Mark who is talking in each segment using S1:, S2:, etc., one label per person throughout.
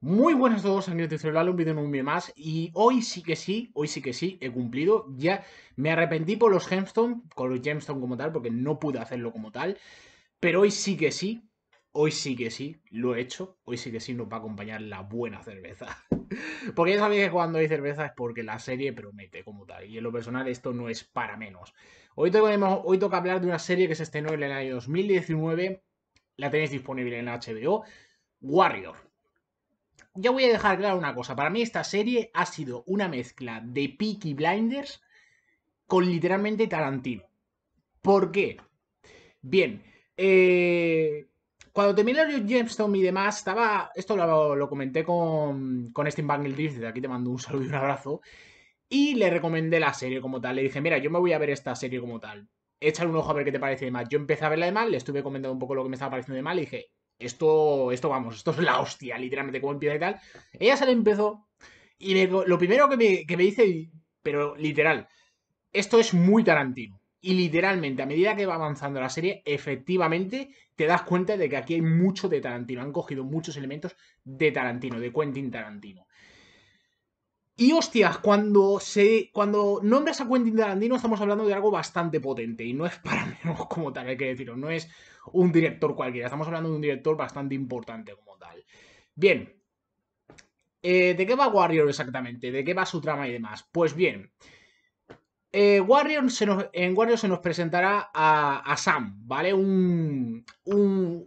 S1: Muy buenas a todos, amigos y un vídeo nuevo más y hoy sí que sí, hoy sí que sí, he cumplido, ya me arrepentí por los gemstones, con los gemstone como tal, porque no pude hacerlo como tal, pero hoy sí que sí, hoy sí que sí, lo he hecho, hoy sí que sí nos va a acompañar la buena cerveza. porque ya sabéis que cuando hay cerveza es porque la serie promete como tal, y en lo personal esto no es para menos. Hoy, hoy toca hablar de una serie que se estrenó en el año 2019, la tenéis disponible en HBO, Warrior. Ya voy a dejar claro una cosa. Para mí esta serie ha sido una mezcla de Peaky Blinders con literalmente Tarantino. ¿Por qué? Bien, eh, cuando terminé los Gemstone y demás, estaba. Esto lo, comenté con, con Steam Drift, de aquí te mando un saludo y un abrazo. Y le recomendé la serie como tal. Le dije, mira, yo me voy a ver esta serie como tal. Échale un ojo a ver qué te parece de más. Yo empecé a verla de mal, le estuve comentando un poco lo que me estaba pareciendo de mal y dije, esto, esto vamos, esto es la hostia, literalmente, cómo empieza y tal. Ella se le empezó y lo primero que me, que me dice, pero literal, esto es muy Tarantino. Y literalmente, a medida que va avanzando la serie, efectivamente te das cuenta de que aquí hay mucho de Tarantino. Han cogido muchos elementos de Tarantino, de Quentin Tarantino. Y hostias, cuando, se, cuando nombras a Quentin Tarantino estamos hablando de algo bastante potente y no es para menos como tal, hay que decirlo, no es un director cualquiera, estamos hablando de un director bastante importante como tal. Bien, eh, ¿de qué va Warrior exactamente? ¿De qué va su trama y demás? Pues bien, eh, en Warrior se nos presentará a, Sam, ¿vale? un, un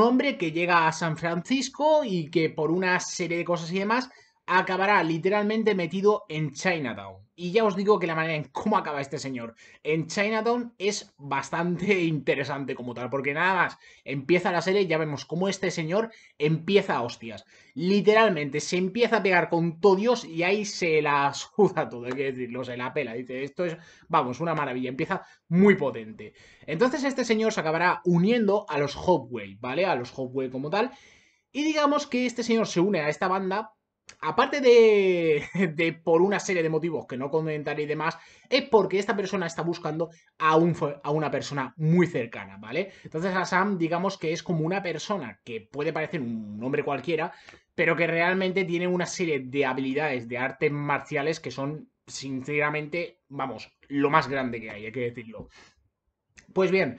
S1: hombre que llega a San Francisco y que por una serie de cosas y demás acabará literalmente metido en Chinatown. Y ya os digo que la manera en cómo acaba este señor en Chinatown es bastante interesante como tal, porque nada más empieza la serie, ya vemos cómo este señor empieza a hostias. Literalmente se empieza a pegar con todo Dios y ahí se la suda todo, hay que decirlo, se la pela. Dice, esto es, vamos, una maravilla, empieza muy potente. Entonces este señor se acabará uniendo a los Hopway, ¿vale? A los Hopway como tal. Y digamos que este señor se une a esta banda aparte de, por una serie de motivos que no comentaré y demás, es porque esta persona está buscando a, a una persona muy cercana, ¿vale? Entonces a Sam, digamos que es como una persona que puede parecer un hombre cualquiera, pero que realmente tiene una serie de habilidades de artes marciales que son, sinceramente, vamos, lo más grande que hay, hay que decirlo. Pues bien,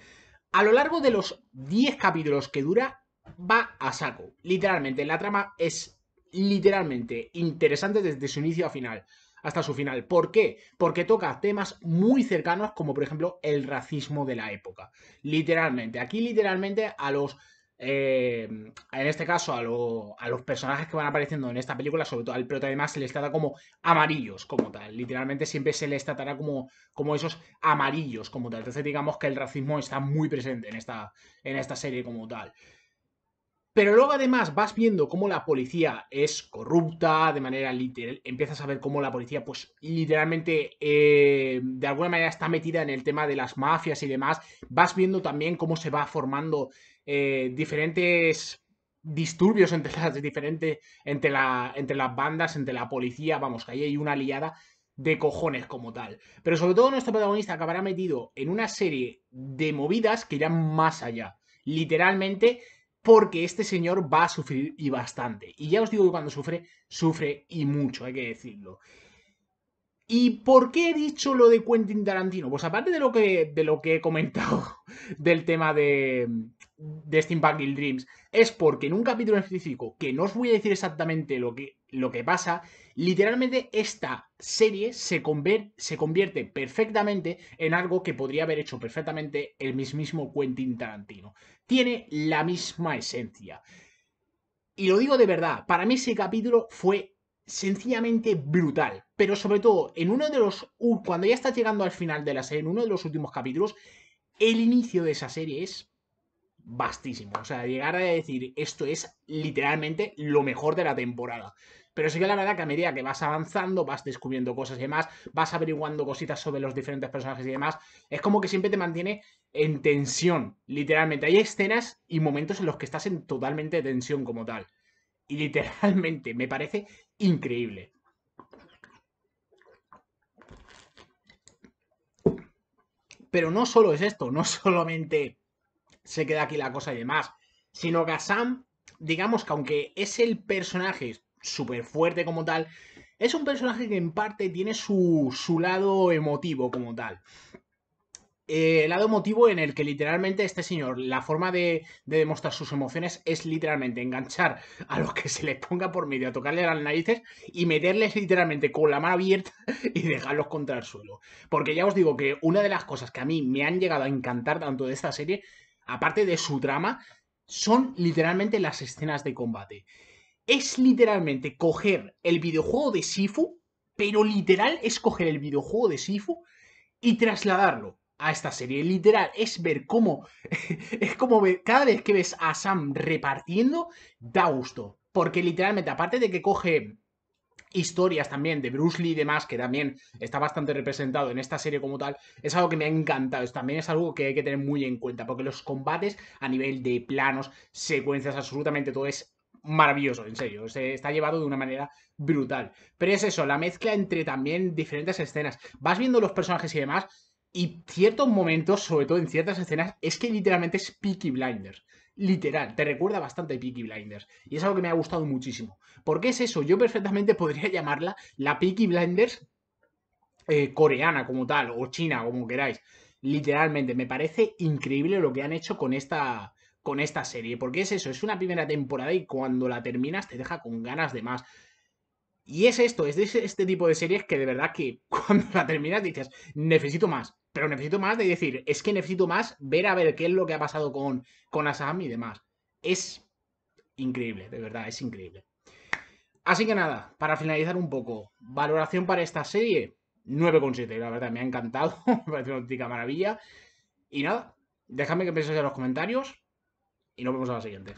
S1: a lo largo de los 10 capítulos que dura, va a saco. Literalmente, la trama es literalmente interesante desde su inicio a final, hasta su final. ¿Por qué? Porque toca temas muy cercanos como por ejemplo el racismo de la época. Literalmente, aquí literalmente a los... Eh, en este caso a, a, los personajes que van apareciendo en esta película, sobre todo al prota además se les trata como amarillos como tal, literalmente siempre se les tratará como, como esos amarillos como tal, entonces digamos que el racismo está muy presente en esta, en esta serie como tal. Pero luego además vas viendo cómo la policía es corrupta de manera literal. Empiezas a ver cómo la policía, pues literalmente, eh, de alguna manera está metida en el tema de las mafias y demás. Vas viendo también cómo se va formando eh, diferentes disturbios entre las entre, la, entre las bandas, entre la policía, vamos, que ahí hay una liada de cojones como tal. Pero sobre todo nuestro protagonista acabará metido en una serie de movidas que irán más allá. Literalmente porque este señor va a sufrir y bastante. Y ya os digo que cuando sufre, sufre y mucho, hay que decirlo. ¿Y por qué he dicho lo de Quentin Tarantino? Pues aparte de lo que, de lo que he comentado del tema de, de Dreams, es porque en un capítulo específico, que no os voy a decir exactamente lo que, lo que pasa, literalmente esta serie se, convierte perfectamente en algo que podría haber hecho perfectamente el mismísimo Quentin Tarantino. Tiene la misma esencia. Y lo digo de verdad, para mí ese capítulo fue sencillamente brutal. Pero sobre todo, en uno de los... Cuando ya estás llegando al final de la serie, en uno de los últimos capítulos, el inicio de esa serie es bastísimo, O sea, llegar a decir esto es literalmente lo mejor de la temporada. Pero sí que la verdad que a medida que vas avanzando, vas descubriendo cosas y demás, vas averiguando cositas sobre los diferentes personajes y demás, es como que siempre te mantiene en tensión, literalmente. Hay escenas y momentos en los que estás en totalmente tensión como tal. Y literalmente me parece increíble. Pero no solo es esto, no solamente se queda aquí la cosa y demás, sino que Sam, digamos que aunque es el personaje súper fuerte como tal, es un personaje que en parte tiene su, su lado emotivo como tal. Eh, el lado emotivo en el que literalmente este señor, la forma de, de, demostrar sus emociones es literalmente enganchar a los que se les ponga por medio, a tocarle las narices y meterles literalmente con la mano abierta y dejarlos contra el suelo. Porque ya os digo que una de las cosas que a mí me han llegado a encantar tanto de esta serie aparte de su drama, son literalmente las escenas de combate. Es literalmente coger el videojuego de Sifu, pero literal es coger el videojuego de Sifu y trasladarlo a esta serie. Literal, es ver cómo. es como cada vez que ves a Sam repartiendo, da gusto. Porque literalmente, aparte de que coge historias también de Bruce Lee y demás, que también está bastante representado en esta serie como tal, es algo que me ha encantado. También es algo que hay que tener muy en cuenta, porque los combates a nivel de planos, secuencias, absolutamente todo es maravilloso, en serio. Se está llevado de una manera brutal. Pero es eso, la mezcla entre también diferentes escenas. Vas viendo los personajes y demás, y ciertos momentos, sobre todo en ciertas escenas, es que literalmente es Peaky Blinders literal, te recuerda bastante a Peaky Blinders. Y es algo que me ha gustado muchísimo. ¿Por qué es eso? Yo perfectamente podría llamarla la Peaky Blinders eh, coreana como tal, o china, como queráis. Literalmente, me parece increíble lo que han hecho con esta, con esta serie. Porque es eso, es una primera temporada y cuando la terminas te deja con ganas de más. Y es esto, es de este tipo de series que de verdad que cuando la terminas dices, necesito más. Pero necesito más de decir, es que necesito más ver a ver qué es lo que ha pasado con, con Asam y demás. Es increíble, de verdad, es increíble. Así que nada, para finalizar un poco, valoración para esta serie, 9,7, la verdad, me ha encantado, me parece una auténtica maravilla. Y nada, déjame que penséis en los comentarios y nos vemos a la siguiente.